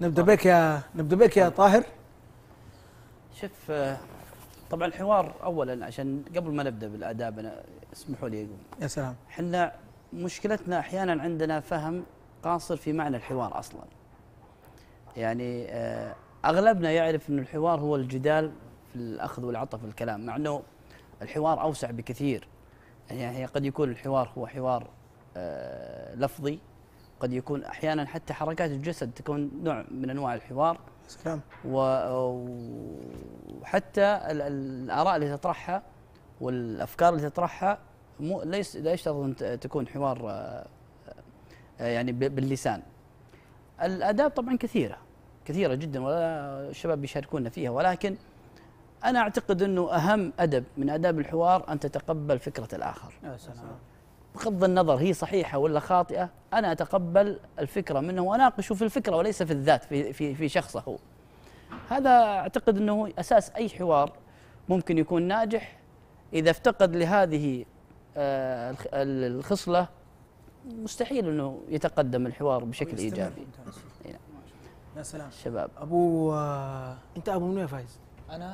نبدا بك يا نبدا بك يا طاهر شوف آه، طبعا الحوار اولا عشان قبل ما نبدا بالاداب انا اسمحوا لي اقول يا سلام احنا مشكلتنا احيانا عندنا فهم قاصر في معنى الحوار اصلا يعني آه، اغلبنا يعرف ان الحوار هو الجدال في الاخذ والعطاء في الكلام مع انه الحوار اوسع بكثير يعني قد يكون الحوار هو حوار آه، لفظي قد يكون احيانا حتى حركات الجسد تكون نوع من انواع الحوار سلام وحتى الاراء اللي تطرحها والافكار اللي تطرحها مو ليس لا يشترط ان تكون حوار آه، آه، يعني باللسان الاداب طبعا كثيره كثيره جدا والشباب بيشاركونا فيها ولكن انا اعتقد انه اهم ادب من اداب الحوار ان تتقبل فكره الاخر يا سلام بغض النظر هي صحيحه ولا خاطئه انا اتقبل الفكره منه واناقشه في الفكره وليس في الذات في في في شخصه هو هذا اعتقد انه اساس اي حوار ممكن يكون ناجح اذا افتقد لهذه آه، الخصله مستحيل انه يتقدم الحوار بشكل ايجابي نعم. يا سلام شباب ابو آه، انت ابو منو يا فايز انا